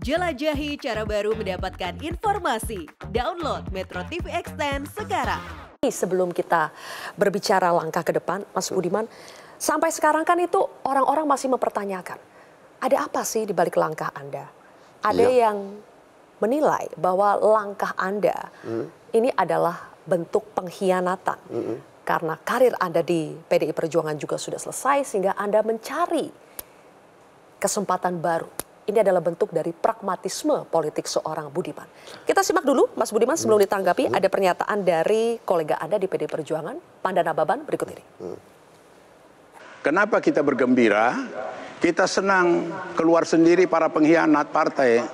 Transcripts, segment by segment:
Jelajahi cara baru mendapatkan informasi. Download Metro TV Extend sekarang. Sebelum kita berbicara langkah ke depan, Mas Udiman, sampai sekarang kan itu orang-orang masih mempertanyakan. Ada apa sih di balik langkah Anda? Ada ya. yang menilai bahwa langkah Anda hmm. ini adalah bentuk pengkhianatan. Hmm. Karena karir Anda di PDI Perjuangan juga sudah selesai sehingga Anda mencari kesempatan baru ini adalah bentuk dari pragmatisme politik seorang Budiman. Kita simak dulu, Mas Budiman, sebelum hmm. ditanggapi, hmm. ada pernyataan dari kolega Anda di PD Perjuangan, Pandana Baban, berikut ini. Hmm. Kenapa kita bergembira? Kita senang keluar sendiri para pengkhianat partai.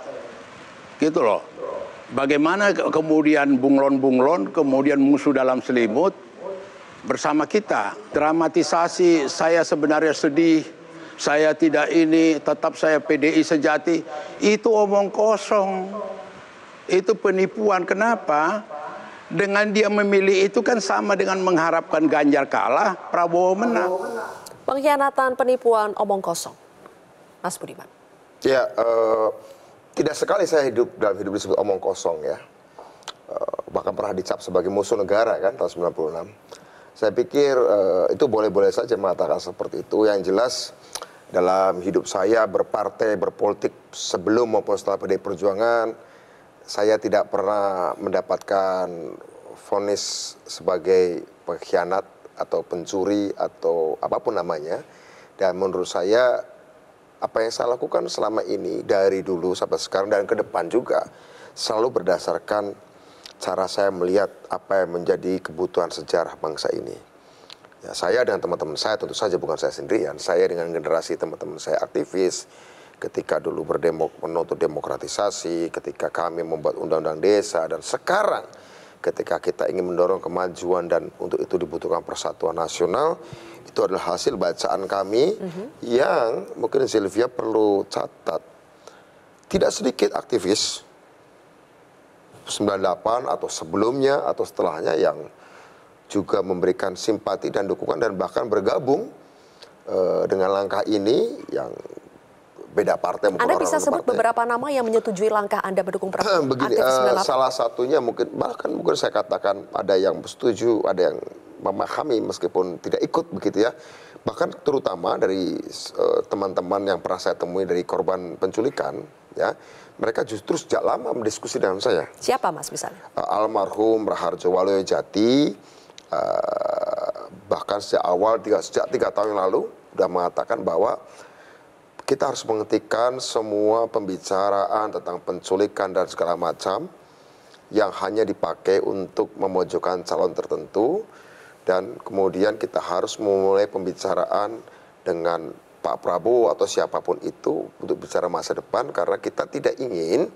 Gitu loh. Bagaimana kemudian bunglon-bunglon, kemudian musuh dalam selimut bersama kita. Dramatisasi saya sebenarnya sedih saya tidak ini, tetap saya PDI sejati. Itu omong kosong. Itu penipuan. Kenapa? Dengan dia memilih itu kan sama dengan mengharapkan Ganjar kalah, Prabowo menang. Pengkhianatan penipuan omong kosong. Mas Budiman. Ya, uh, tidak sekali saya hidup dalam hidup disebut omong kosong ya. Uh, bahkan pernah dicap sebagai musuh negara kan tahun 96. Saya pikir uh, itu boleh-boleh saja mengatakan seperti itu. Yang jelas dalam hidup saya berpartai, berpolitik sebelum maupun setelah PD Perjuangan, saya tidak pernah mendapatkan vonis sebagai pengkhianat atau pencuri atau apapun namanya. Dan menurut saya apa yang saya lakukan selama ini dari dulu sampai sekarang dan ke depan juga selalu berdasarkan cara saya melihat apa yang menjadi kebutuhan sejarah bangsa ini. Ya, saya dengan teman-teman saya tentu saja bukan saya sendirian, saya dengan generasi teman-teman saya aktivis, ketika dulu berdemok menuntut demokratisasi, ketika kami membuat undang-undang desa dan sekarang ketika kita ingin mendorong kemajuan dan untuk itu dibutuhkan persatuan nasional itu adalah hasil bacaan kami mm -hmm. yang mungkin Sylvia perlu catat tidak sedikit aktivis 98 atau sebelumnya atau setelahnya yang juga memberikan simpati dan dukungan dan bahkan bergabung uh, dengan langkah ini yang beda partai Anda bisa sebut partai. beberapa nama yang menyetujui langkah Anda mendukung Prabowo? Begini, uh, salah satunya mungkin bahkan mungkin saya katakan ada yang setuju, ada yang memahami meskipun tidak ikut begitu ya. Bahkan terutama dari eh, teman-teman uh, yang pernah saya temui dari korban penculikan ya, mereka justru sejak lama mendiskusi dengan saya. Siapa Mas misalnya? Uh, almarhum Raharjo Waluyo Jati, Eh, bahkan sejak awal tiga, sejak tiga tahun yang lalu sudah mengatakan bahwa kita harus menghentikan semua pembicaraan tentang penculikan dan segala macam yang hanya dipakai untuk memojokkan calon tertentu dan kemudian kita harus memulai pembicaraan dengan Pak Prabowo atau siapapun itu untuk bicara masa depan karena kita tidak ingin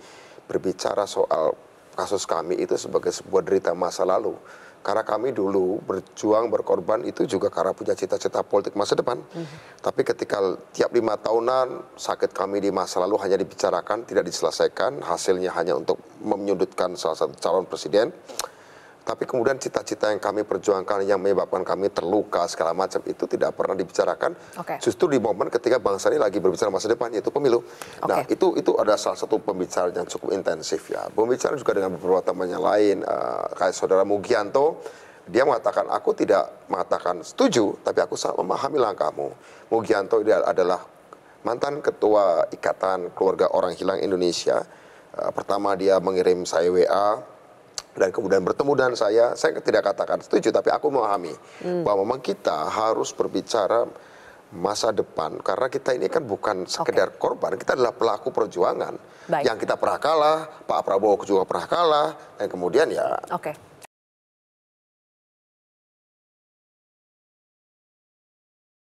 berbicara soal kasus kami itu sebagai sebuah derita masa lalu. Karena kami dulu berjuang berkorban itu juga karena punya cita-cita politik masa depan. Mm -hmm. Tapi ketika tiap lima tahunan sakit kami di masa lalu hanya dibicarakan, tidak diselesaikan, hasilnya hanya untuk menyudutkan salah satu calon presiden. Mm -hmm tapi kemudian cita-cita yang kami perjuangkan yang menyebabkan kami terluka segala macam itu tidak pernah dibicarakan. Okay. Justru di momen ketika bangsa ini lagi berbicara masa depan yaitu pemilu. Okay. Nah itu itu ada salah satu pembicaraan yang cukup intensif ya. Pembicaraan juga dengan beberapa temannya lain uh, kayak saudara Mugianto dia mengatakan aku tidak mengatakan setuju tapi aku sangat memahami langkahmu. Mugianto dia adalah mantan ketua Ikatan Keluarga Orang Hilang Indonesia. Uh, pertama dia mengirim saya WA dan kemudian bertemu dengan saya, saya tidak katakan setuju, tapi aku memahami hmm. bahwa memang kita harus berbicara masa depan karena kita ini kan bukan sekedar okay. korban kita adalah pelaku perjuangan Baik. yang kita pernah kalah Pak Prabowo juga pernah kalah dan kemudian ya okay.